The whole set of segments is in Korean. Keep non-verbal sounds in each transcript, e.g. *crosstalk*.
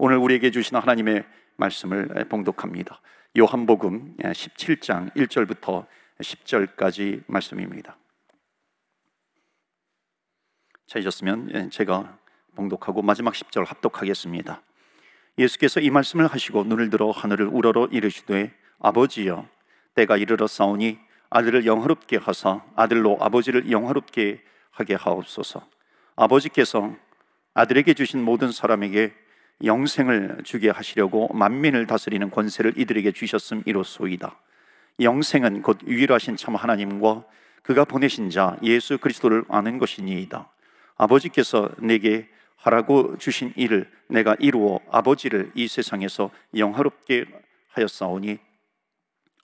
오늘 우리에게 주신 하나님의 말씀을 봉독합니다. 요한복음 17장 1절부터 10절까지 말씀입니다. 찾으셨으면 제가 봉독하고 마지막 10절 합독하겠습니다. 예수께서 이 말씀을 하시고 눈을 들어 하늘을 우러러 이르시되 아버지여 때가 이르렀사오니 아들을 영화롭게 하사 아들로 아버지를 영화롭게 하게 하옵소서. 아버지께서 아들에게 주신 모든 사람에게 영생을 주게 하시려고 만민을 다스리는 권세를 이들에게 주셨음이로소이다. 영생은 곧 유일하신 참 하나님과 그가 보내신 자 예수 그리스도를 아는 것이니이다. 아버지께서 내게 하라고 주신 일을 내가 이루어 아버지를 이 세상에서 영화롭게 하였사오니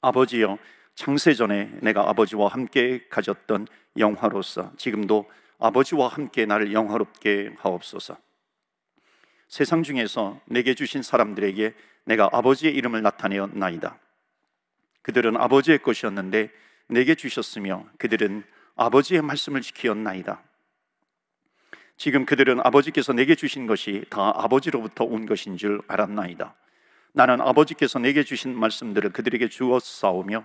아버지여 창세 전에 내가 아버지와 함께 가졌던 영화로서 지금도 아버지와 함께 나를 영화롭게 하옵소서. 세상 중에서 내게 주신 사람들에게 내가 아버지의 이름을 나타내었나이다. 그들은 아버지의 것이었는데 내게 주셨으며 그들은 아버지의 말씀을 지키었나이다. 지금 그들은 아버지께서 내게 주신 것이 다 아버지로부터 온 것인 줄 알았나이다. 나는 아버지께서 내게 주신 말씀들을 그들에게 주었싸우며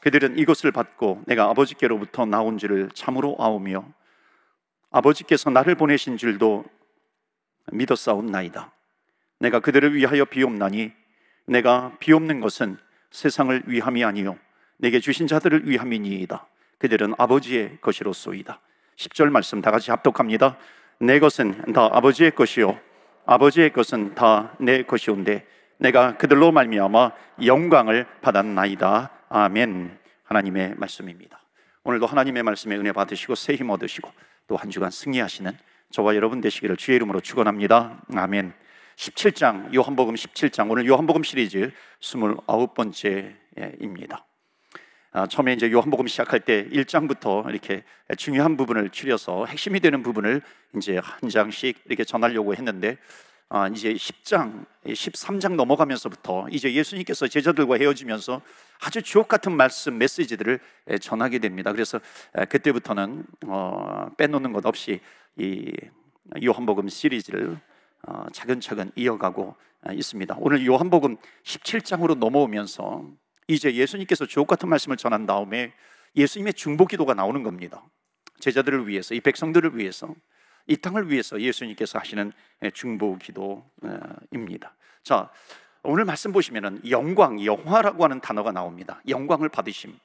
그들은 이것을 받고 내가 아버지께로부터 나온 줄을 참으로 아오며 아버지께서 나를 보내신 줄도 믿어 싸움나이다. 내가 그들을 위하여 비옵나니 내가 비옵는 것은 세상을 위함이 아니요 내게 주신 자들을 위함이니이다. 그들은 아버지의 것이로소이다. 10절 말씀 다 같이 합독합니다. 내 것은 다 아버지의 것이요 아버지의 것은 다 내 것이온데 내가 그들로 말미암아 영광을 받았나이다. 아멘. 하나님의 말씀입니다. 오늘도 하나님의 말씀에 은혜 받으시고 새 힘 얻으시고 또 한 주간 승리하시는 저와 여러분 되시기를 주의 이름으로 축원합니다. 아멘. 17장 요한복음 17장 오늘 요한복음 시리즈 29번째입니다. 아, 처음에 이제 요한복음 시작할 때 1장부터 이렇게 중요한 부분을 추려서 핵심이 되는 부분을 이제 한 장씩 이렇게 전하려고 했는데 아, 이제 10장, 13장 넘어가면서부터 이제 예수님께서 제자들과 헤어지면서 아주 주옥 같은 말씀 메시지들을 전하게 됩니다. 그래서 그때부터는 어, 빼놓는 것 없이 이 요한복음 시리즈를 어, 차근차근 이어가고 어, 있습니다. 오늘 요한복음 17장으로 넘어오면서 이제 예수님께서 주옥 같은 말씀을 전한 다음에 예수님의 중보 기도가 나오는 겁니다. 제자들을 위해서, 이 백성들을 위해서, 이 땅을 위해서 예수님께서 하시는 예, 중보 기도입니다. 어, 자, 오늘 말씀 보시면은 영광, 영화라고 하는 단어가 나옵니다. 영광을 받으심.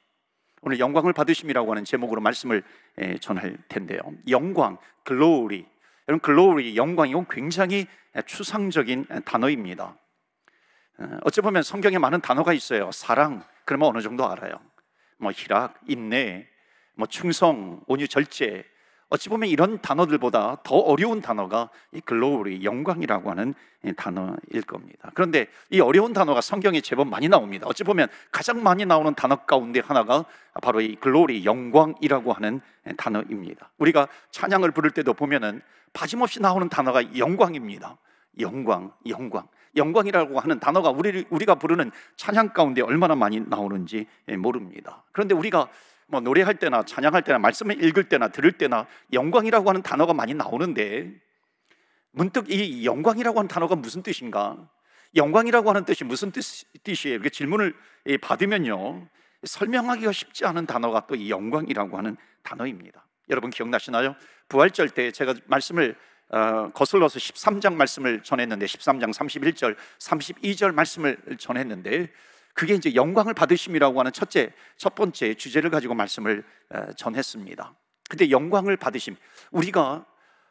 오늘 영광을 받으심이라고 하는 제목으로 말씀을 예, 전할 텐데요. 영광, glory. 여러분 glory, 영광 이건 굉장히 추상적인 단어입니다. 어, 어찌 보면 성경에 많은 단어가 있어요. 사랑, 그러면 어느 정도 알아요. 뭐 희락, 인내, 뭐 충성, 온유, 절제, 어찌 보면 이런 단어들보다 더 어려운 단어가 이 글로우리 영광이라고 하는 단어일 겁니다. 그런데 이 어려운 단어가 성경에 제법 많이 나옵니다. 어찌 보면 가장 많이 나오는 단어 가운데 하나가 바로 이 글로리 영광이라고 하는 단어입니다. 우리가 찬양을 부를 때도 보면은 빠짐없이 나오는 단어가 영광입니다. 영광, 영광. 영광이라고 하는 단어가 우리, 우리가 부르는 찬양 가운데 얼마나 많이 나오는지 모릅니다. 그런데 우리가 뭐 노래할 때나 찬양할 때나 말씀을 읽을 때나 들을 때나 영광이라고 하는 단어가 많이 나오는데 문득 이 영광이라고 하는 단어가 무슨 뜻인가? 영광이라고 하는 뜻이 무슨 뜻, 뜻이에요? 이렇게 질문을 예, 받으면요 설명하기가 쉽지 않은 단어가 또 이 영광이라고 하는 단어입니다. 여러분 기억나시나요? 부활절 때 제가 말씀을 어, 거슬러서 13장 말씀을 전했는데 13장 31절, 32절 말씀을 전했는데 그게 이제 영광을 받으심이라고 하는 첫째, 첫 번째 주제를 가지고 말씀을 전했습니다. 근데 영광을 받으심. 우리가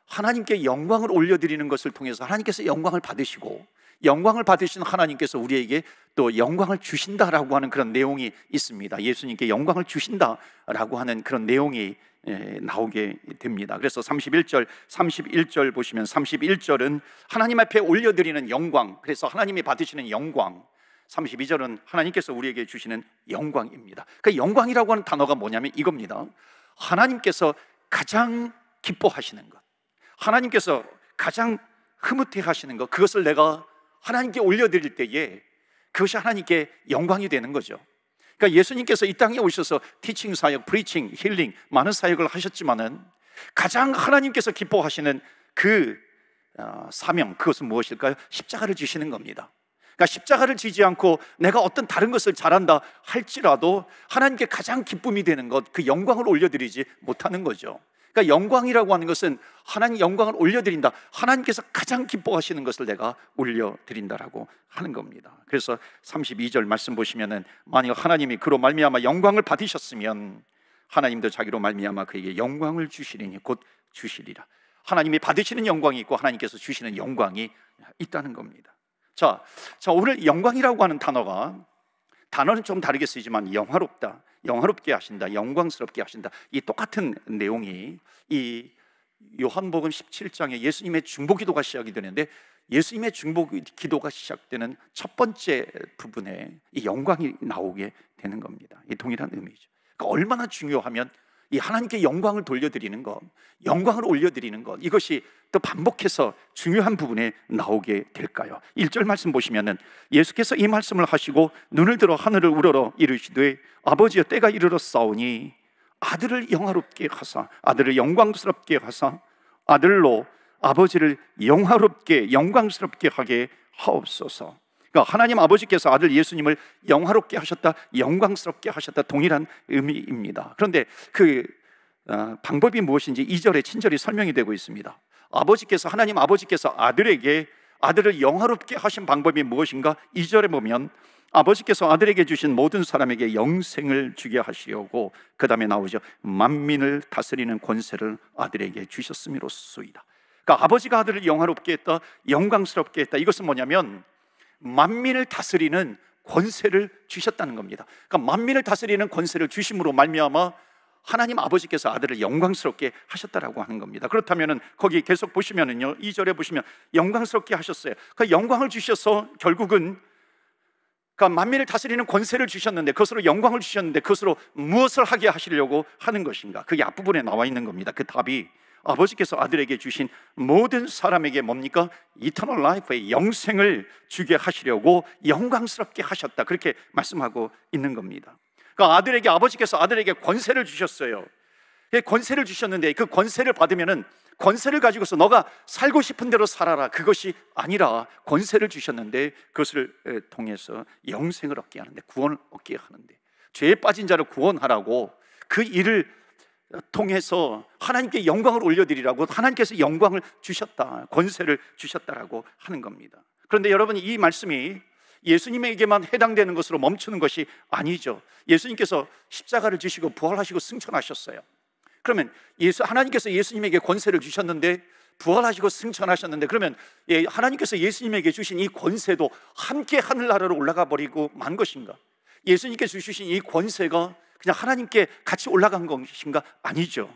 하나님께 영광을 올려드리는 것을 통해서 하나님께서 영광을 받으시고 영광을 받으신 하나님께서 우리에게 또 영광을 주신다라고 하는 그런 내용이 있습니다. 예수님께 영광을 주신다라고 하는 그런 내용이 나오게 됩니다. 그래서 31절, 31절 보시면 31절은 하나님 앞에 올려드리는 영광, 그래서 하나님이 받으시는 영광, 32절은 하나님께서 우리에게 주시는 영광입니다. 그 영광이라고 하는 단어가 뭐냐면 이겁니다. 하나님께서 가장 기뻐하시는 것. 하나님께서 가장 흐뭇해 하시는 것. 그것을 내가 하나님께 올려드릴 때에 그것이 하나님께 영광이 되는 거죠. 그러니까 예수님께서 이 땅에 오셔서 티칭 사역, 프리칭, 힐링 많은 사역을 하셨지만은 가장 하나님께서 기뻐하시는 그 어, 사명 그것은 무엇일까요? 십자가를 주시는 겁니다. 그러니까 십자가를 지지 않고 내가 어떤 다른 것을 잘한다 할지라도 하나님께 가장 기쁨이 되는 것, 그 영광을 올려드리지 못하는 거죠. 그러니까 영광이라고 하는 것은 하나님 영광을 올려드린다. 하나님께서 가장 기뻐하시는 것을 내가 올려드린다라고 하는 겁니다. 그래서 32절 말씀 보시면은 만약 하나님이 그로 말미암아 영광을 받으셨으면 하나님도 자기로 말미암아 그에게 영광을 주시리니 곧 주시리라. 하나님이 받으시는 영광이 있고 하나님께서 주시는 영광이 있다는 겁니다. 자, 자 오늘 영광이라고 하는 단어가 단어는 좀 다르게 쓰이지만 영화롭다, 영화롭게 하신다, 영광스럽게 하신다. 이 똑같은 내용이 이 요한복음 17장에 예수님의 중보 기도가 시작이 되는데 예수님의 중보 기도가 시작되는 첫 번째 부분에 이 영광이 나오게 되는 겁니다. 이 동일한 의미죠. 그러니까 얼마나 중요하면 이 하나님께 영광을 돌려드리는 것, 영광을 올려드리는 것, 이것이 또 반복해서 중요한 부분에 나오게 될까요? 1절 말씀 보시면은 예수께서 이 말씀을 하시고 눈을 들어 하늘을 우러러 이르시되 아버지여 때가 이르러 싸우니 아들을 영화롭게 하사 아들을 영광스럽게 하사 아들로 아버지를 영화롭게 영광스럽게 하게 하옵소서. 그러니까 하나님 아버지께서 아들 예수님을 영화롭게 하셨다, 영광스럽게 하셨다 동일한 의미입니다. 그런데 그 어, 방법이 무엇인지 2절에 친절히 설명이 되고 있습니다. 아버지께서 하나님 아버지께서 아들에게 아들을 영화롭게 하신 방법이 무엇인가? 2절에 보면 아버지께서 아들에게 주신 모든 사람에게 영생을 주게 하시려고그 다음에 나오죠 만민을 다스리는 권세를 아들에게 주셨음이로소이다 그러니까 아버지가 아들을 영화롭게 했다 영광스럽게 했다 이것은 뭐냐면 만민을 다스리는 권세를 주셨다는 겁니다 그러니까 만민을 다스리는 권세를 주심으로 말미암아 하나님 아버지께서 아들을 영광스럽게 하셨다라고 하는 겁니다. 그렇다면은 거기 계속 보시면은요. 2절에 보시면 영광스럽게 하셨어요. 그 영광을 주셔서 결국은 그 만민을 다스리는 권세를 주셨는데 그것으로 영광을 주셨는데 그것으로 무엇을 하게 하시려고 하는 것인가? 그게 앞부분에 나와 있는 겁니다. 그 답이 아버지께서 아들에게 주신 모든 사람에게 뭡니까? 이터널 라이프의 영생을 주게 하시려고 영광스럽게 하셨다. 그렇게 말씀하고 있는 겁니다. 그 아들에게 아버지께서 아들에게 권세를 주셨어요. 그 권세를 주셨는데 그 권세를 받으면은 권세를 가지고서 너가 살고 싶은 대로 살아라. 그것이 아니라 권세를 주셨는데 그것을 통해서 영생을 얻게 하는데 구원을 얻게 하는데 죄에 빠진 자를 구원하라고 그 일을 통해서 하나님께 영광을 올려드리라고 하나님께서 영광을 주셨다. 권세를 주셨다라고 하는 겁니다. 그런데 여러분 이 말씀이 예수님에게만 해당되는 것으로 멈추는 것이 아니죠. 예수님께서 십자가를 지시고 부활하시고 승천하셨어요. 그러면 예수 하나님께서 예수님에게 권세를 주셨는데 부활하시고 승천하셨는데 그러면 예, 하나님께서 예수님에게 주신 이 권세도 함께 하늘나라로 올라가 버리고 만 것인가? 예수님께 주신 이 권세가 그냥 하나님께 같이 올라간 것인가? 아니죠.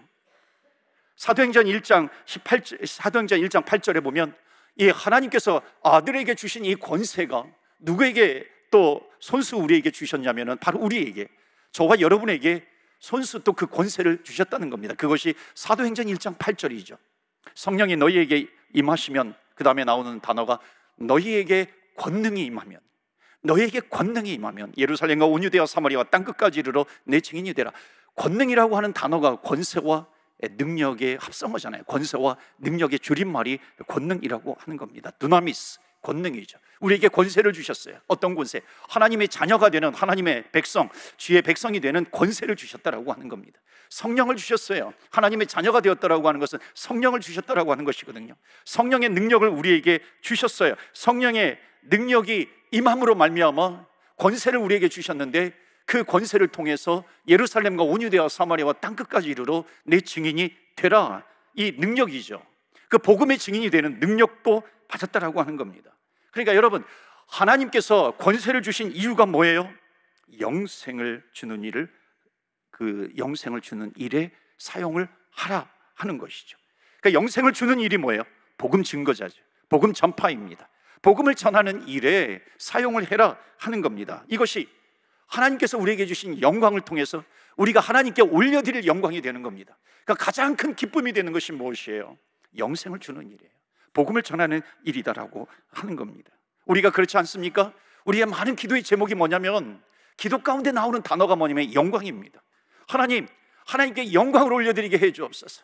사도행전 1장 18 사도행전 1장 8절에 보면 예, 하나님께서 아들에게 주신 이 권세가 누구에게 또 손수 우리에게 주셨냐면은 바로 우리에게 저와 여러분에게 손수 또 그 권세를 주셨다는 겁니다. 그것이 사도행전 1장 8절이죠. 성령이 너희에게 임하시면 그 다음에 나오는 단어가 너희에게 권능이 임하면 너에게 권능이 임하면 예루살렘과 온유대와 사마리아와 땅 끝까지 이르러 내 증인이 되라. 권능이라고 하는 단어가 권세와 능력의 합성어잖아요. 권세와 능력의 줄임말이 권능이라고 하는 겁니다. 두나미스. 권능이죠. 우리에게 권세를 주셨어요. 어떤 권세? 하나님의 자녀가 되는 하나님의 백성, 주의 백성이 되는 권세를 주셨다라고 하는 겁니다. 성령을 주셨어요. 하나님의 자녀가 되었다라고 하는 것은 성령을 주셨다라고 하는 것이거든요. 성령의 능력을 우리에게 주셨어요. 성령의 능력이 임함으로 말미암아 권세를 우리에게 주셨는데 그 권세를 통해서 예루살렘과 온유대와 사마리아와 땅 끝까지 이르러 내 증인이 되라. 이 능력이죠. 그 복음의 증인이 되는 능력도 받았다라고 하는 겁니다. 그러니까 여러분, 하나님께서 권세를 주신 이유가 뭐예요? 영생을 주는 일을 그 영생을 주는 일에 사용을 하라 하는 것이죠. 그러니까 영생을 주는 일이 뭐예요? 복음 증거자죠. 복음 전파입니다. 복음을 전하는 일에 사용을 해라 하는 겁니다. 이것이 하나님께서 우리에게 주신 영광을 통해서 우리가 하나님께 올려드릴 영광이 되는 겁니다. 그러니까 가장 큰 기쁨이 되는 것이 무엇이에요? 영생을 주는 일이에요. 복음을 전하는 일이다라고 하는 겁니다. 우리가 그렇지 않습니까? 우리의 많은 기도의 제목이 뭐냐면 기도 가운데 나오는 단어가 뭐냐면 영광입니다. 하나님, 하나님께 영광을 올려드리게 해 주옵소서.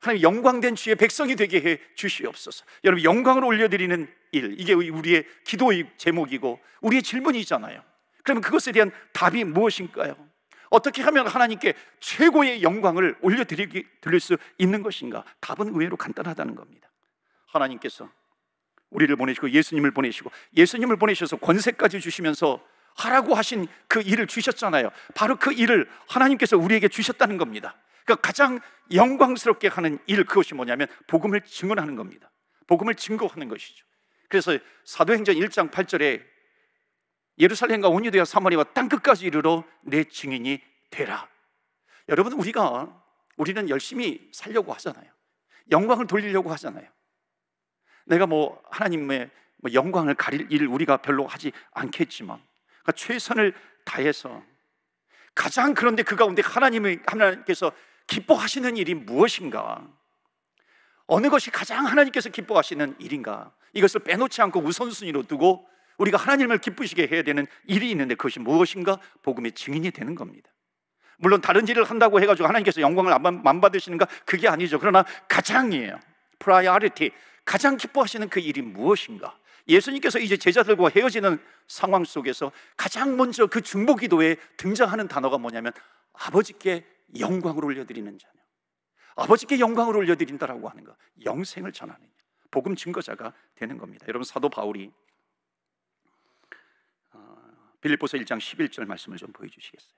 하나님 영광된 주의 백성이 되게 해 주시옵소서. 여러분 영광을 올려드리는 일 이게 우리의 기도의 제목이고 우리의 질문이잖아요. 그러면 그것에 대한 답이 무엇인가요? 어떻게 하면 하나님께 최고의 영광을 올려드릴 수 있는 것인가? 답은 의외로 간단하다는 겁니다. 하나님께서 우리를 보내시고 예수님을 보내시고 예수님을 보내셔서 권세까지 주시면서 하라고 하신 그 일을 주셨잖아요. 바로 그 일을 하나님께서 우리에게 주셨다는 겁니다. 그러니까 가장 영광스럽게 하는 일 그것이 뭐냐면 복음을 증언하는 겁니다. 복음을 증거하는 것이죠. 그래서 사도행전 1장 8절에 예루살렘과 온유대와 사마리와 땅 끝까지 이르러 내 증인이 되라. 여러분 우리가 우리는 열심히 살려고 하잖아요. 영광을 돌리려고 하잖아요. 내가 뭐 하나님의 뭐 영광을 가릴 일 우리가 별로 하지 않겠지만 그러니까 최선을 다해서 가장 그런데 그 가운데 하나님의 하나님께서 기뻐하시는 일이 무엇인가? 어느 것이 가장 하나님께서 기뻐하시는 일인가? 이것을 빼놓지 않고 우선순위로 두고 우리가 하나님을 기쁘시게 해야 되는 일이 있는데 그것이 무엇인가? 복음의 증인이 되는 겁니다. 물론 다른 일을 한다고 해가지고 하나님께서 영광을 안 받으시는가? 그게 아니죠. 그러나 가장이에요. 프라이어리티. 가장 기뻐하시는 그 일이 무엇인가? 예수님께서 이제 제자들과 헤어지는 상황 속에서 가장 먼저 그 중보 기도에 등장하는 단어가 뭐냐면 아버지께 영광을 올려드리는 자녀. 아버지께 영광을 올려드린다라고 하는 거. 영생을 전하는 복음 증거자가 되는 겁니다. 여러분 사도 바울이 어, 빌립보서 1장 11절 말씀을 좀 보여주시겠어요?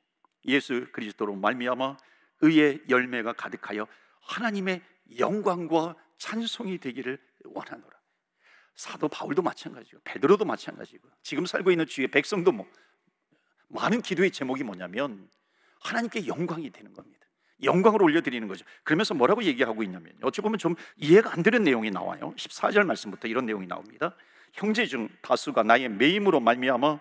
예수 그리스도로 말미암아 의의 열매가 가득하여 하나님의 영광과 찬송이 되기를 원하노라. 사도 바울도 마찬가지고 베드로도 마찬가지고 지금 살고 있는 주의 백성도 뭐 많은 기도의 제목이 뭐냐면 하나님께 영광이 되는 겁니다. 영광을 올려드리는 거죠. 그러면서 뭐라고 얘기하고 있냐면 어찌 보면 좀 이해가 안 되는 내용이 나와요. 14절 말씀부터 이런 내용이 나옵니다. 형제 중 다수가 나의 매임으로 말미암아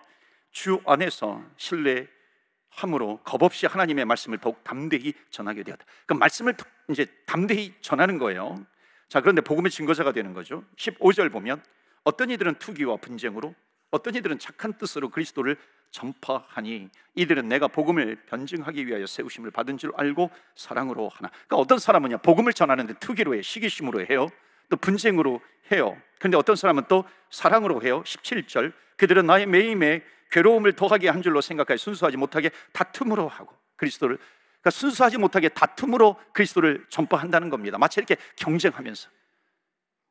주 안에서 신뢰함으로 겁없이 하나님의 말씀을 더욱 담대히 전하게 되었다. 그 말씀을 이제 담대히 전하는 거예요. 자, 그런데 복음의 증거자가 되는 거죠. 15절 보면 어떤 이들은 투기와 분쟁으로 어떤 이들은 착한 뜻으로 그리스도를 전파하니 이들은 내가 복음을 변증하기 위하여 세우심을 받은 줄 알고 사랑으로 하나. 그러니까 어떤 사람은요 복음을 전하는데 투기로 해 시기심으로 해요. 또 분쟁으로 해요. 그런데 어떤 사람은 또 사랑으로 해요. 17절 그들은 나의 매임에 괴로움을 더하게 한 줄로 생각하여 순수하지 못하게 다툼으로 하고 그리스도를 그러니까 순수하지 못하게 다툼으로 그리스도를 전파한다는 겁니다. 마치 이렇게 경쟁하면서.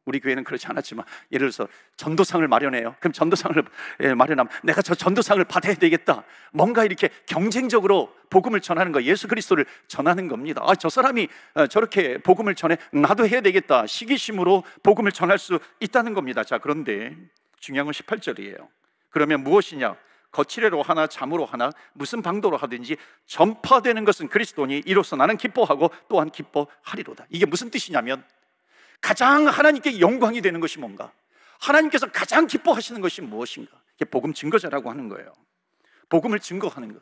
우리 교회는 그렇지 않았지만 예를 들어서 전도상을 마련해요. 그럼 전도상을 예, 마련하면 내가 저 전도상을 받아야 되겠다. 뭔가 이렇게 경쟁적으로 복음을 전하는 거, 예수 그리스도를 전하는 겁니다. 아, 저 사람이 어, 저렇게 복음을 전해 나도 해야 되겠다. 시기심으로 복음을 전할 수 있다는 겁니다. 자, 그런데 중요한 건 18절이에요. 그러면 무엇이냐? 거칠애로 하나 잠으로 하나 무슨 방도로 하든지 전파되는 것은 그리스도니 이로써 나는 기뻐하고 또한 기뻐하리로다. 이게 무슨 뜻이냐면 가장 하나님께 영광이 되는 것이 뭔가? 하나님께서 가장 기뻐하시는 것이 무엇인가? 이게 복음 증거자라고 하는 거예요. 복음을 증거하는 것,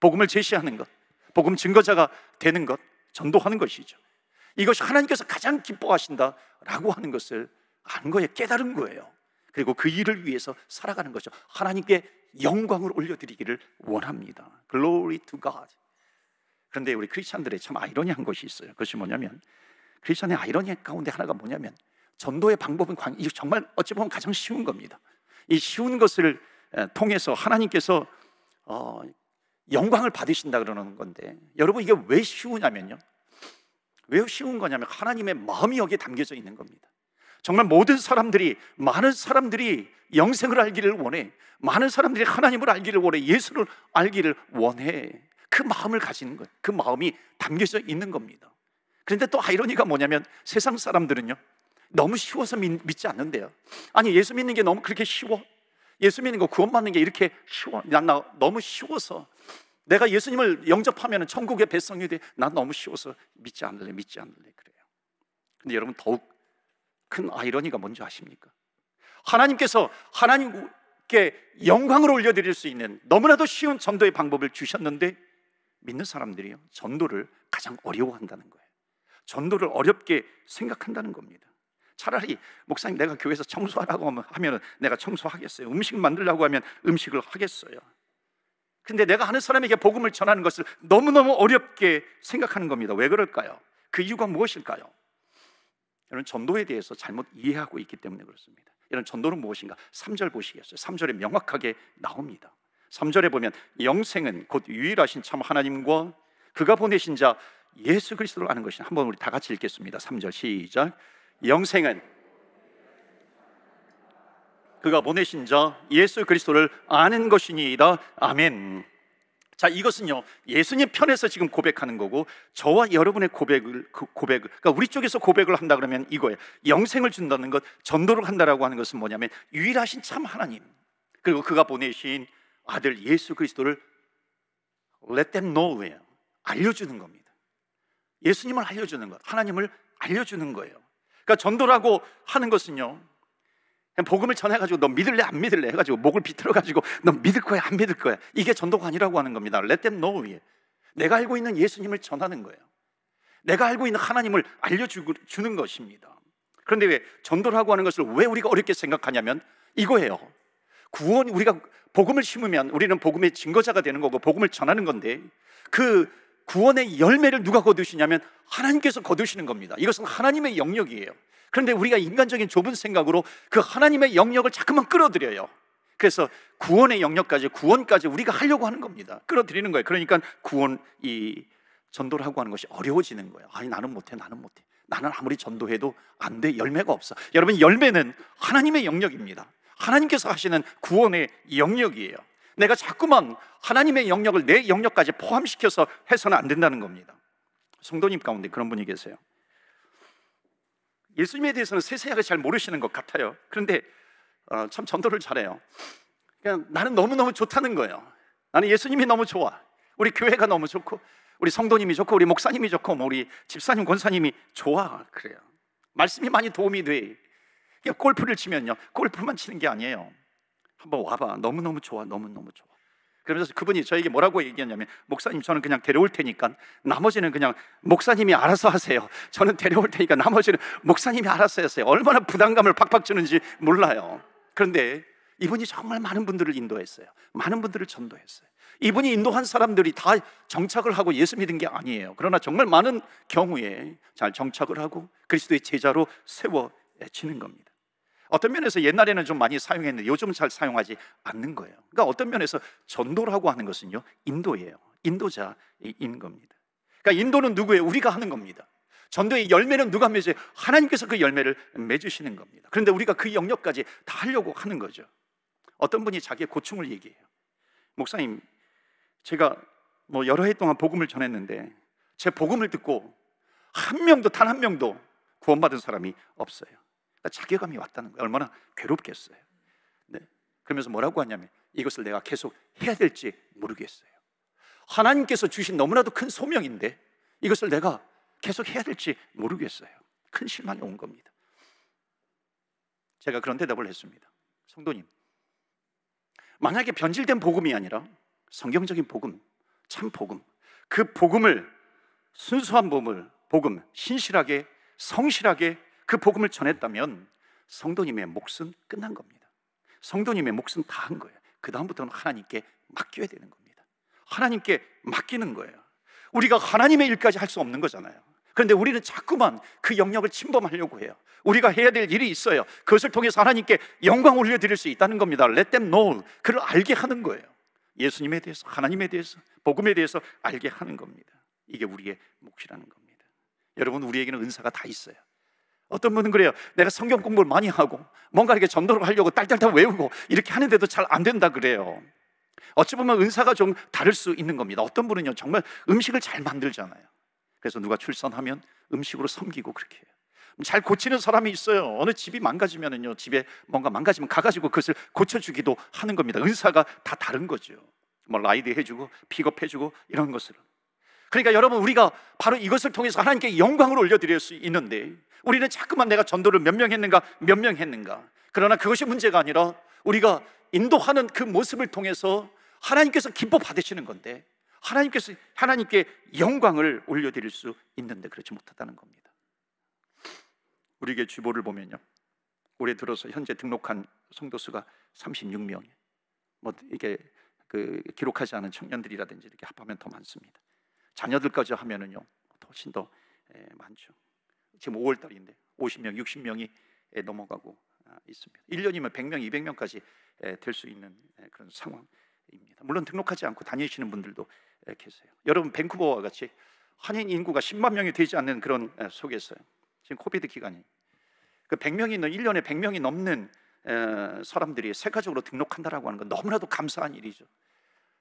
복음을 제시하는 것, 복음 증거자가 되는 것, 전도하는 것이죠. 이것이 하나님께서 가장 기뻐하신다라고 하는 것을 아는 거예요. 깨달은 거예요. 그리고 그 일을 위해서 살아가는 거죠. 하나님께 영광을 올려드리기를 원합니다. Glory to God. 그런데 우리 크리스찬들의 참 아이러니한 것이 있어요. 그것이 뭐냐면 크리스찬의 아이러니 가운데 하나가 뭐냐면 전도의 방법은 정말 어찌 보면 가장 쉬운 겁니다. 이 쉬운 것을 통해서 하나님께서 어, 영광을 받으신다 그러는 건데 여러분 이게 왜 쉬우냐면요. 왜 쉬운 거냐면 하나님의 마음이 여기에 담겨져 있는 겁니다. 정말 모든 사람들이 많은 사람들이 영생을 알기를 원해. 많은 사람들이 하나님을 알기를 원해. 예수를 알기를 원해. 그 마음을 가지는 거예요. 그 마음이 담겨져 있는 겁니다. 그런데 또 아이러니가 뭐냐면 세상 사람들은요. 너무 쉬워서 믿, 지 않는데요. 아니 예수 믿는 게 너무 그렇게 쉬워. 예수 믿는 거 구원받는 게 이렇게 쉬워. 난나 너무 쉬워서 내가 예수님을 영접하면 천국의 배성이 돼. 난 너무 쉬워서 믿지 않을래, 믿지 않을래 그래요. 근데 여러분 더욱 큰 아이러니가 뭔지 아십니까? 하나님께서 하나님께 영광을 올려드릴 수 있는 너무나도 쉬운 전도의 방법을 주셨는데 믿는 사람들이요 전도를 가장 어려워한다는 거예요. 전도를 어렵게 생각한다는 겁니다. 차라리 목사님 내가 교회에서 청소하라고 하면 내가 청소하겠어요. 음식 만들라고 하면 음식을 하겠어요. 근데 내가 하는 사람에게 복음을 전하는 것을 너무너무 어렵게 생각하는 겁니다. 왜 그럴까요? 그 이유가 무엇일까요? 이런 전도에 대해서 잘못 이해하고 있기 때문에 그렇습니다. 이런 전도는 무엇인가? 3절 보시겠어요. 3절에 명확하게 나옵니다. 3절에 보면 영생은 곧 유일하신 참 하나님과 그가 보내신 자 예수 그리스도를 아는 것이냐 한번 우리 다 같이 읽겠습니다. 3절 시작. 영생은 그가 보내신 자 예수 그리스도를 아는 것이니이다. 아멘. 자, 이것은요, 예수님 편에서 지금 고백하는 거고, 저와 여러분의 고백을, 그 고백을, 그러니까 우리 쪽에서 고백을 한다 그러면 이거예요. 영생을 준다는 것, 전도를 한다라고 하는 것은 뭐냐면, 유일하신 참 하나님, 그리고 그가 보내신 아들 예수 그리스도를 let them know예요. 알려주는 겁니다. 예수님을 알려주는 것, 하나님을 알려주는 거예요. 그러니까 전도라고 하는 것은요, 복음을 전해가지고 너 믿을래 안 믿을래 해가지고 목을 비틀어가지고 너 믿을 거야 안 믿을 거야 이게 전도관이라고 하는 겁니다. Let them know it. 내가 알고 있는 예수님을 전하는 거예요. 내가 알고 있는 하나님을 알려주는 것입니다. 그런데 왜 전도라고 하는 것을 왜 우리가 어렵게 생각하냐면 이거예요. 구원 우리가 복음을 심으면 우리는 복음의 증거자가 되는 거고 복음을 전하는 건데 그 구원의 열매를 누가 거두시냐면 하나님께서 거두시는 겁니다. 이것은 하나님의 영역이에요. 그런데 우리가 인간적인 좁은 생각으로 그 하나님의 영역을 자꾸만 끌어들여요. 그래서 구원의 영역까지 구원까지 우리가 하려고 하는 겁니다. 끌어들이는 거예요. 그러니까 구원 이 전도를 하고 하는 것이 어려워지는 거예요. 아니 나는 못해, 나는 못해. 나는 아무리 전도해도 안 돼, 열매가 없어. 여러분 열매는 하나님의 영역입니다. 하나님께서 하시는 구원의 영역이에요. 내가 자꾸만 하나님의 영역을 내 영역까지 포함시켜서 해서는 안 된다는 겁니다. 성도님 가운데 그런 분이 계세요. 예수님에 대해서는 세세하게 잘 모르시는 것 같아요. 그런데 어, 참 전도를 잘해요. 그냥 나는 너무너무 좋다는 거예요. 나는 예수님이 너무 좋아. 우리 교회가 너무 좋고, 우리 성도님이 좋고, 우리 목사님이 좋고, 뭐 우리 집사님, 권사님이 좋아. 그래요. 말씀이 많이 도움이 돼. 그러니까 골프를 치면요. 골프만 치는 게 아니에요. 한번 와봐. 너무너무 좋아. 너무너무 좋아. 그러면서 그분이 저에게 뭐라고 얘기했냐면 목사님 저는 그냥 데려올 테니까 나머지는 그냥 목사님이 알아서 하세요. 저는 데려올 테니까 나머지는 목사님이 알아서 하세요. 얼마나 부담감을 팍팍 주는지 몰라요. 그런데 이분이 정말 많은 분들을 인도했어요. 많은 분들을 전도했어요. 이분이 인도한 사람들이 다 정착을 하고 예수 믿은 게 아니에요. 그러나 정말 많은 경우에 잘 정착을 하고 그리스도의 제자로 세워 치는 겁니다. 어떤 면에서 옛날에는 좀 많이 사용했는데 요즘은 잘 사용하지 않는 거예요. 그러니까 어떤 면에서 전도라고 하는 것은요, 인도예요. 인도자인 겁니다. 그러니까 인도는 누구예요? 우리가 하는 겁니다. 전도의 열매는 누가 맺어요? 하나님께서 그 열매를 맺으시는 겁니다. 그런데 우리가 그 영역까지 다 하려고 하는 거죠. 어떤 분이 자기의 고충을 얘기해요. 목사님, 제가 뭐 여러 해 동안 복음을 전했는데 제 복음을 듣고 한 명도 단 한 명도 구원받은 사람이 없어요. 그러니까 자괴감이 왔다는 거예요. 얼마나 괴롭겠어요. 네. 그러면서 뭐라고 하냐면 이것을 내가 계속 해야 될지 모르겠어요. 하나님께서 주신 너무나도 큰 소명인데 이것을 내가 계속 해야 될지 모르겠어요. 큰 실망이 온 겁니다. 제가 그런 대답을 했습니다. 성도님, 만약에 변질된 복음이 아니라 성경적인 복음, 참 복음, 그 복음을 순수한 복음을 복음 신실하게 성실하게 그 복음을 전했다면 성도님의 몫은 끝난 겁니다. 성도님의 몫은 다 한 거예요. 그 다음부터는 하나님께 맡겨야 되는 겁니다. 하나님께 맡기는 거예요. 우리가 하나님의 일까지 할 수 없는 거잖아요. 그런데 우리는 자꾸만 그 영역을 침범하려고 해요. 우리가 해야 될 일이 있어요. 그것을 통해서 하나님께 영광 올려드릴 수 있다는 겁니다. Let them know. 그를 알게 하는 거예요. 예수님에 대해서, 하나님에 대해서, 복음에 대해서 알게 하는 겁니다. 이게 우리의 몫이라는 겁니다. 여러분, 우리에게는 은사가 다 있어요. 어떤 분은 그래요. 내가 성경 공부를 많이 하고 뭔가 이렇게 전도를 하려고 딸딸딸 외우고 이렇게 하는데도 잘 안 된다 그래요. 어찌 보면 은사가 좀 다를 수 있는 겁니다. 어떤 분은요, 정말 음식을 잘 만들잖아요. 그래서 누가 출산하면 음식으로 섬기고 그렇게 해요. 잘 고치는 사람이 있어요. 어느 집이 망가지면은요, 집에 뭔가 망가지면 가가지고 그것을 고쳐주기도 하는 겁니다. 은사가 다 다른 거죠. 뭐 라이드 해주고 픽업해주고 이런 것을. 그러니까 여러분 우리가 바로 이것을 통해서 하나님께 영광을 올려드릴 수 있는데 우리는 자꾸만 내가 전도를 몇 명 했는가 몇 명 했는가 그러나 그것이 문제가 아니라 우리가 인도하는 그 모습을 통해서 하나님께서 기뻐 받으시는 건데 하나님께서 하나님께 영광을 올려드릴 수 있는데 그렇지 못하다는 겁니다. 우리에게 주보를 보면요. 올해 들어서 현재 등록한 성도 수가 36명. 뭐 이게 그 기록하지 않은 청년들이라든지 이렇게 합하면 더 많습니다. 자녀들까지 하면은요 훨씬 더 예, 많죠. 지금 5월 달인데 50명, 60명이 예, 넘어가고 아, 있습니다. 1년이면 100명, 200명까지 예, 될수 있는 그런 상황입니다. 물론 등록하지 않고 다니시는 분들도 계세요. 여러분 밴쿠버와 같이 한인 인구가 10만 명이 되지 않는 그런 속에서요. 지금 코비드 기간이 그 100명이 있 1년에 100명이 넘는 사람들이 세가적으로 등록한다라고 하는 건 너무나도 감사한 일이죠.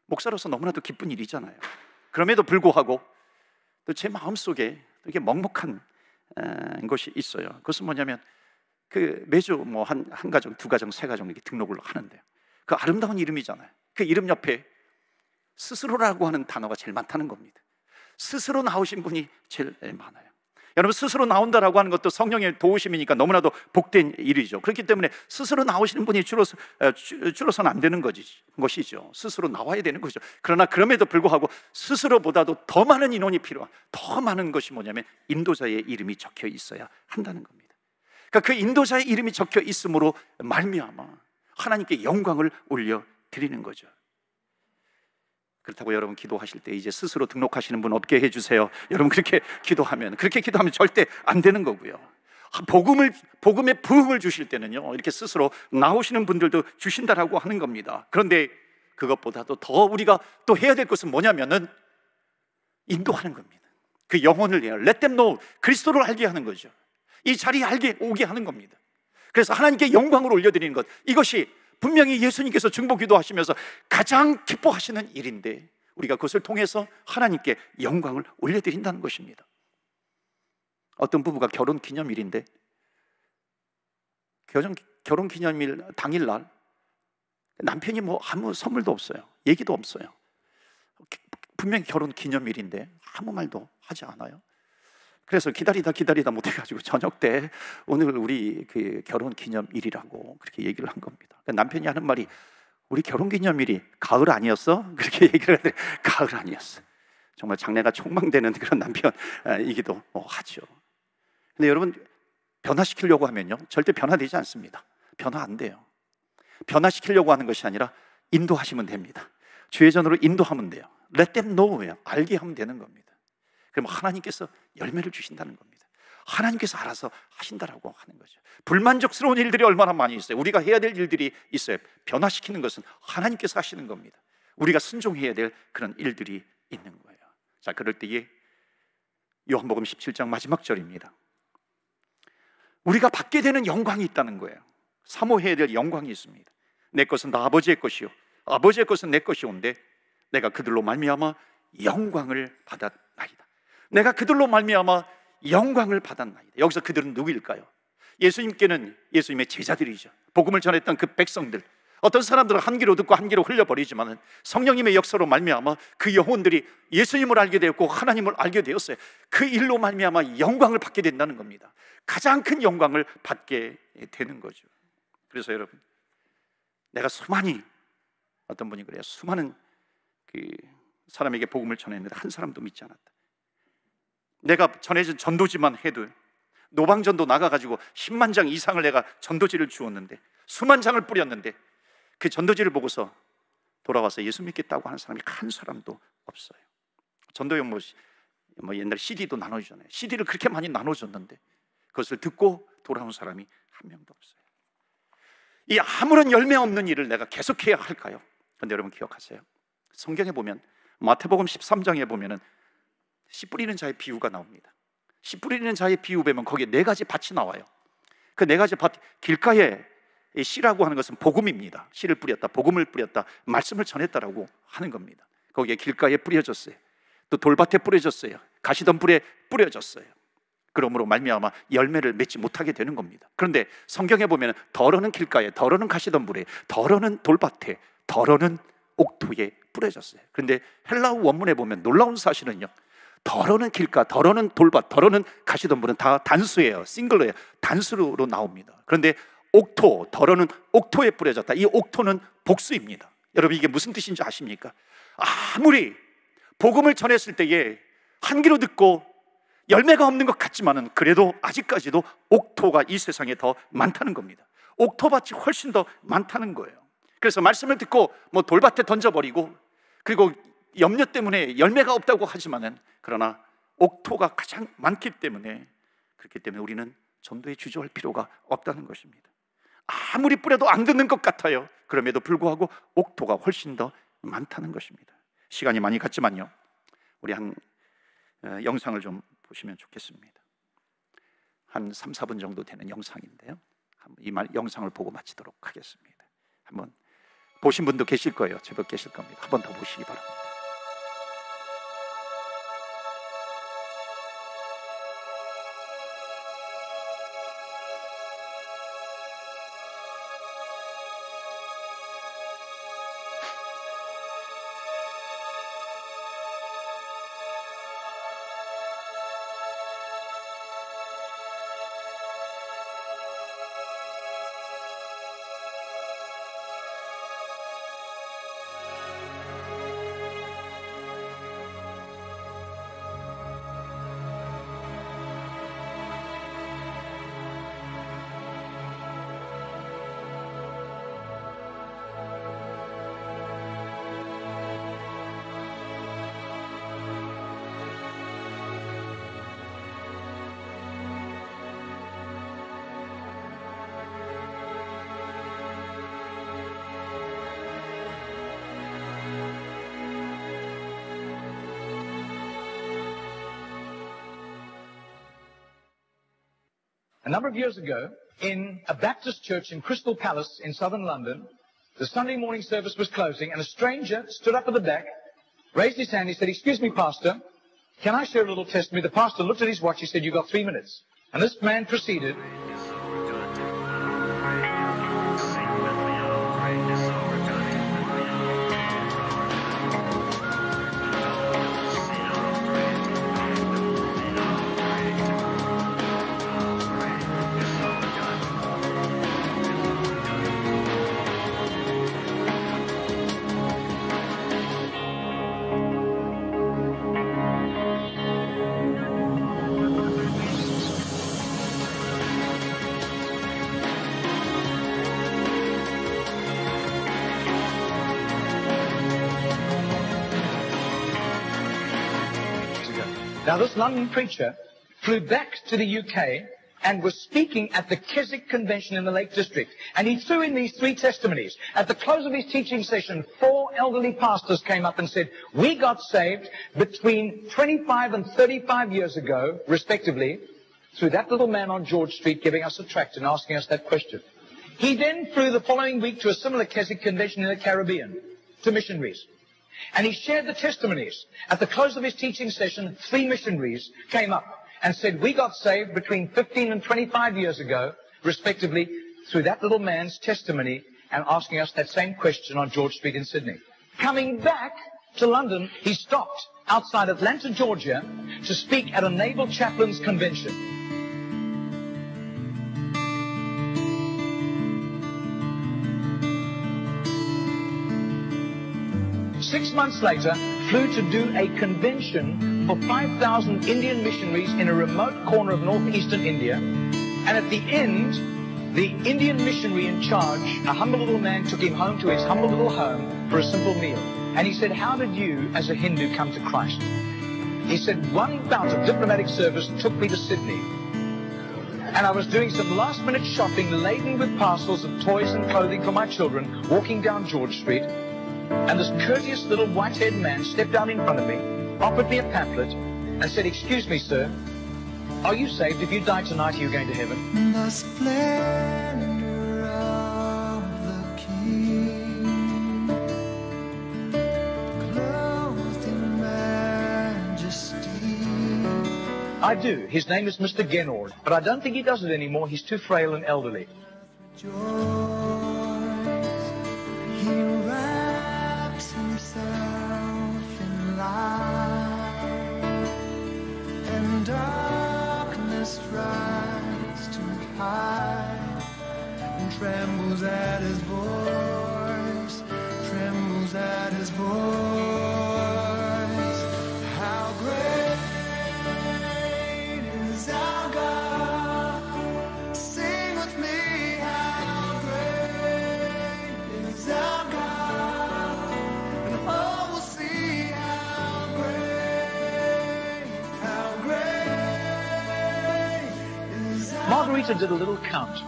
목사로서 너무나도 기쁜 일이잖아요. 그럼에도 불구하고 또 제 마음 속에 이렇게 먹먹한 것이 있어요. 그것은 뭐냐면 그 매주 뭐 한 한 가정, 두 가정, 세 가정 이렇게 등록을 하는데그 아름다운 이름이잖아요. 그 이름 옆에 스스로라고 하는 단어가 제일 많다는 겁니다. 스스로 나오신 분이 제일 많아요. 여러분 스스로 나온다라고 하는 것도 성령의 도우심이니까 너무나도 복된 일이죠. 그렇기 때문에 스스로 나오시는 분이 줄어서 줄어서는 안 되는 거지, 것이죠. 스스로 나와야 되는 거죠. 그러나 그럼에도 불구하고 스스로보다도 더 많은 인원이 필요한 더 많은 것이 뭐냐면 인도자의 이름이 적혀 있어야 한다는 겁니다. 그러니까 그 인도자의 이름이 적혀 있으므로 말미암아 하나님께 영광을 올려 드리는 거죠. 그렇다고 여러분 기도하실 때 이제 스스로 등록하시는 분 없게 해주세요. 여러분 그렇게 기도하면 그렇게 기도하면 절대 안 되는 거고요. 아, 복음을 복음의 부흥을 주실 때는요 이렇게 스스로 나오시는 분들도 주신다라고 하는 겁니다. 그런데 그것보다도 더 우리가 또 해야 될 것은 뭐냐면은 인도하는 겁니다. 그 영혼을 내요. 위하여 렛댐노 그리스도를 알게 하는 거죠. 이 자리에 알게 오게 하는 겁니다. 그래서 하나님께 영광을 올려드리는 것 이것이 분명히 예수님께서 중보 기도하시면서 가장 기뻐하시는 일인데 우리가 그것을 통해서 하나님께 영광을 올려드린다는 것입니다. 어떤 부부가 결혼 기념일인데 결혼, 결혼 기념일 당일날 남편이 뭐 아무 선물도 없어요. 얘기도 없어요. 분명히 결혼 기념일인데 아무 말도 하지 않아요. 그래서 기다리다 기다리다 못해가지고 저녁 때 오늘 우리 그 결혼 기념일이라고 그렇게 얘기를 한 겁니다. 그러니까 남편이 하는 말이 우리 결혼 기념일이 가을 아니었어? *laughs* 그렇게 얘기를 하는데 가을 아니었어. 정말 장래가 촉망되는 그런 남편이기도 하죠. 근데 여러분 변화시키려고 하면요 절대 변화되지 않습니다. 변화 안 돼요. 변화시키려고 하는 것이 아니라 인도하시면 됩니다. 주의 전으로 인도하면 돼요. Let them know 알게 하면 되는 겁니다. 그럼 하나님께서 열매를 주신다는 겁니다. 하나님께서 알아서 하신다라고 하는 거죠. 불만족스러운 일들이 얼마나 많이 있어요. 우리가 해야 될 일들이 있어요. 변화시키는 것은 하나님께서 하시는 겁니다. 우리가 순종해야 될 그런 일들이 있는 거예요. 자, 그럴 때에 요한복음 17장 마지막 절입니다. 우리가 받게 되는 영광이 있다는 거예요. 사모해야 될 영광이 있습니다. 내 것은 나 아버지의 것이요 아버지의 것은 내 것이온데 내가 그들로 말미암아 영광을 받았나이다. 내가 그들로 말미암아 영광을 받았나이다. 여기서 그들은 누구일까요? 예수님께는 예수님의 제자들이죠. 복음을 전했던 그 백성들. 어떤 사람들은 한 귀로 듣고 한 귀로 흘려버리지만 성령님의 역사로 말미암아 그 영혼들이 예수님을 알게 되었고 하나님을 알게 되었어요. 그 일로 말미암아 영광을 받게 된다는 겁니다. 가장 큰 영광을 받게 되는 거죠. 그래서 여러분, 내가 수많이 어떤 분이 그래요. 수많은 그 사람에게 복음을 전했는데 한 사람도 믿지 않았다. 내가 전해진 전도지만 해도 노방전도 나가가지고 10만 장 이상을 내가 전도지를 주었는데 수만 장을 뿌렸는데 그 전도지를 보고서 돌아와서 예수 믿겠다고 하는 사람이 한 사람도 없어요. 전도연 뭐, 뭐 옛날 CD도 나눠주잖아요. CD를 그렇게 많이 나눠줬는데 그것을 듣고 돌아온 사람이 한 명도 없어요. 이 아무런 열매 없는 일을 내가 계속해야 할까요? 근데 여러분 기억하세요. 성경에 보면 마태복음 13장에 보면은 씨 뿌리는 자의 비유가 나옵니다. 씨 뿌리는 자의 비유 보면 거기에 네 가지 밭이 나와요. 그 네 가지 밭 길가에 씨라고 하는 것은 복음입니다. 씨를 뿌렸다, 복음을 뿌렸다, 말씀을 전했다라고 하는 겁니다. 거기에 길가에 뿌려졌어요. 또 돌밭에 뿌려졌어요. 가시덤 불에 뿌려졌어요. 그러므로 말미암아 열매를 맺지 못하게 되는 겁니다. 그런데 성경에 보면 더러는 길가에, 더러는 가시덤불에, 더러는 돌밭에, 더러는 옥토에 뿌려졌어요. 그런데 헬라어 원문에 보면 놀라운 사실은요. 더러는 길가, 더러는 돌밭, 더러는 가시던분은다 단수예요. 싱글로예요. 단수로 나옵니다. 그런데 옥토, 더러는 옥토에 뿌려졌다. 이 옥토는 복수입니다. 여러분 이게 무슨 뜻인지 아십니까? 아무리 복음을 전했을 때에 한 귀로 듣고 열매가 없는 것 같지만은 그래도 아직까지도 옥토가 이 세상에 더 많다는 겁니다. 옥토밭이 훨씬 더 많다는 거예요. 그래서 말씀을 듣고 뭐 돌밭에 던져버리고 그리고 염려 때문에 열매가 없다고 하지만은 그러나 옥토가 가장 많기 때문에 그렇기 때문에 우리는 전도에 주저할 필요가 없다는 것입니다. 아무리 뿌려도 안 듣는 것 같아요. 그럼에도 불구하고 옥토가 훨씬 더 많다는 것입니다. 시간이 많이 갔지만요. 우리 한 어, 영상을 좀 보시면 좋겠습니다. 한 3, 4분 정도 되는 영상인데요. 이말 영상을 보고 마치도록 하겠습니다. 한번 보신 분도 계실 거예요. 제법 계실 겁니다. 한번 더 보시기 바랍니다. A number of years ago, in a Baptist church in Crystal Palace in southern London, the Sunday morning service was closing, and a stranger stood up at the back, raised his hand, he said, Excuse me, Pastor, can I share a little testimony? The pastor looked at his watch, he said, You've got three minutes. And this man proceeded Now, this London preacher flew back to the UK and was speaking at the Keswick Convention in the Lake District. And he threw in these three testimonies. At the close of his teaching session, four elderly pastors came up and said, we got saved between 25 and 35 years ago, respectively, through that little man on George Street giving us a tract and asking us that question. He then flew the following week to a similar Keswick Convention in the Caribbean to missionaries. And he shared the testimonies. At the close of his teaching session, three missionaries came up and said, we got saved between 15 and 25 years ago, respectively, through that little man's testimony and asking us that same question on George Street in Sydney. Coming back to London, he stopped outside Atlanta, Georgia, to speak at a naval chaplains convention. months later, flew to do a convention for 5,000 Indian missionaries in a remote corner of northeastern India. And at the end, the Indian missionary in charge, a humble little man, took him home to his humble little home for a simple meal. And he said, how did you, as a Hindu, come to Christ? He said, one bout of diplomatic service took me to Sydney and I was doing some last minute shopping laden with parcels of toys and clothing for my children, walking down George Street, and this courteous little white-haired man stepped down in front of me, offered me a pamphlet, and said, excuse me, sir, are you saved? If you die tonight, are you going to heaven? The splendor of the King, clothed in majesty. I do. His name is Mr. Genord, but I don't think he does it anymore. He's too frail and elderly. darkness rises too high and trembles at his voice, trembles at his voice. r e a s o did a little count.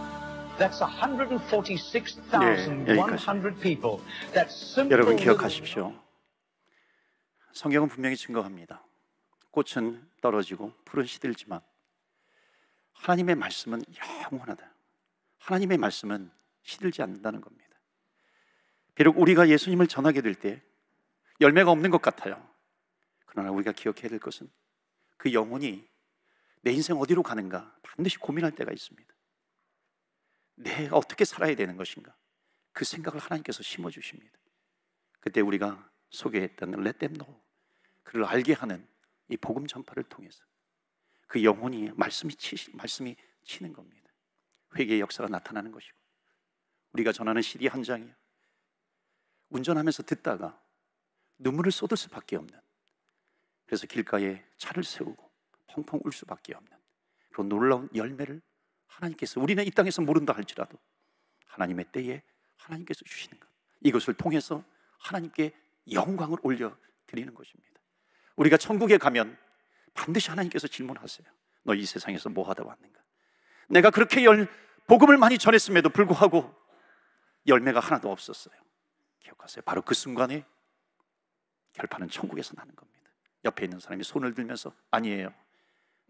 That's 146,100 people. That's 여러분 기억하십시오. 성경은 분명히 증거합니다. 꽃은 떨어지고 풀은 시들지만 하나님의 말씀은 영원하다. 하나님의 말씀은 시들지 않는다는 겁니다. 비록 우리가 예수님을 전하게 될 때 열매가 없는 것 같아요. 그러나 우리가 기억해야 될 것은 그 영혼이 내 인생 어디로 가는가 반드시 고민할 때가 있습니다. 내가 어떻게 살아야 되는 것인가 그 생각을 하나님께서 심어 주십니다. 그때 우리가 소개했던 레뎀노 그를 알게 하는 이 복음 전파를 통해서 그 영혼이 말씀이 치 말씀이 치는 겁니다. 회개의 역사가 나타나는 것이고 우리가 전하는 CD 한 장이요. 운전하면서 듣다가 눈물을 쏟을 수밖에 없는 그래서 길가에 차를 세우고 펑펑 울 수밖에 없는 그 놀라운 열매를 하나님께서 우리는 이 땅에서 모른다 할지라도 하나님의 때에 하나님께서 주시는 것 이것을 통해서 하나님께 영광을 올려 드리는 것입니다. 우리가 천국에 가면 반드시 하나님께서 질문하세요. 너 이 세상에서 뭐 하다 왔는가? 내가 그렇게 열 복음을 많이 전했음에도 불구하고 열매가 하나도 없었어요. 기억하세요. 바로 그 순간에 결판은 천국에서 나는 겁니다. 옆에 있는 사람이 손을 들면서 아니에요.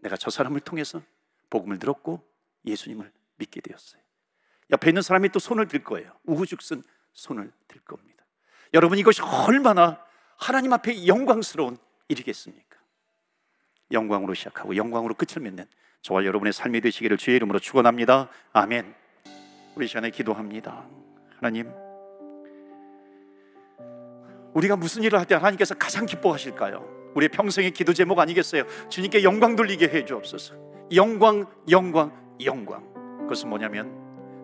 내가 저 사람을 통해서 복음을 들었고 예수님을 믿게 되었어요. 옆에 있는 사람이 또 손을 들 거예요. 우후죽순 손을 들 겁니다. 여러분 이것이 얼마나 하나님 앞에 영광스러운 일이겠습니까? 영광으로 시작하고 영광으로 끝을 맺는 저와 여러분의 삶이 되시기를 주의 이름으로 축원합니다. 아멘. 우리 시간에 기도합니다. 하나님, 우리가 무슨 일을 할 때 하나님께서 가장 기뻐하실까요? 우리 평생의 기도 제목 아니겠어요? 주님께 영광 돌리게 해 주옵소서. 영광, 영광, 영광. 그것은 뭐냐면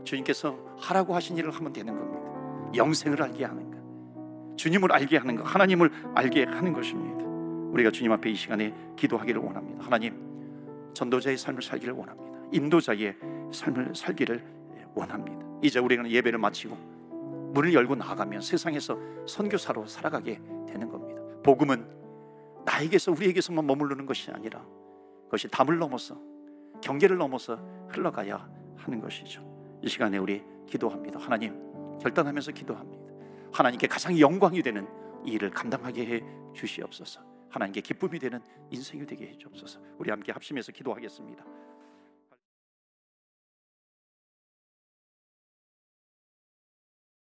주님께서 하라고 하신 일을 하면 되는 겁니다. 영생을 알게 하는 것. 주님을 알게 하는 것. 하나님을 알게 하는 것입니다. 우리가 주님 앞에 이 시간에 기도하기를 원합니다. 하나님, 전도자의 삶을 살기를 원합니다. 인도자의 삶을 살기를 원합니다. 이제 우리는 예배를 마치고 문을 열고 나가면 세상에서 선교사로 살아가게 되는 겁니다. 복음은 나에게서 우리에게서만 머무르는 것이 아니라 그것이 담을 넘어서 경계를 넘어서 흘러가야 하는 것이죠. 이 시간에 우리 기도합니다. 하나님 결단하면서 기도합니다. 하나님께 가장 영광이 되는 일을 감당하게 해 주시옵소서. 하나님께 기쁨이 되는 인생이 되게 해 주옵소서. 우리 함께 합심해서 기도하겠습니다.